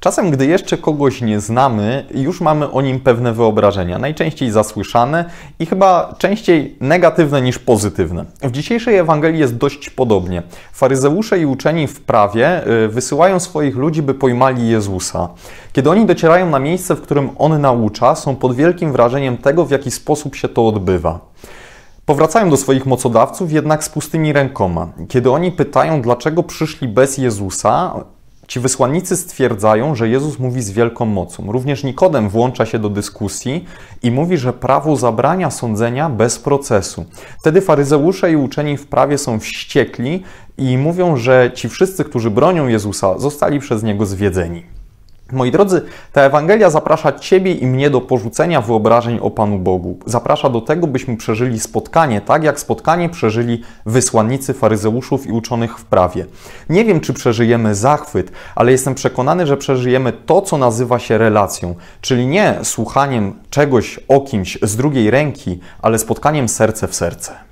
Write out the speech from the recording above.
Czasem, gdy jeszcze kogoś nie znamy, już mamy o nim pewne wyobrażenia, najczęściej zasłyszane i chyba częściej negatywne niż pozytywne. W dzisiejszej Ewangelii jest dość podobnie. Faryzeusze i uczeni w prawie y, wysyłają swoich ludzi, by pojmali Jezusa. Kiedy oni docierają na miejsce, w którym on naucza, są pod wielkim wrażeniem tego, w jaki sposób się to odbywa. Powracają do swoich mocodawców jednak z pustymi rękoma. Kiedy oni pytają, dlaczego przyszli bez Jezusa, Ci wysłannicy stwierdzają, że Jezus mówi z wielką mocą. Również Nikodem włącza się do dyskusji i mówi, że prawo zabrania sądzenia bez procesu. Wtedy faryzeusze i uczeni w prawie są wściekli i mówią, że ci wszyscy, którzy bronią Jezusa, zostali przez niego zwiedzeni. Moi drodzy, ta Ewangelia zaprasza Ciebie i mnie do porzucenia wyobrażeń o Panu Bogu. Zaprasza do tego, byśmy przeżyli spotkanie, tak jak spotkanie przeżyli wysłannicy faryzeuszów i uczonych w prawie. Nie wiem, czy przeżyjemy zachwyt, ale jestem przekonany, że przeżyjemy to, co nazywa się relacją, czyli nie słuchaniem czegoś o kimś z drugiej ręki, ale spotkaniem serce w serce.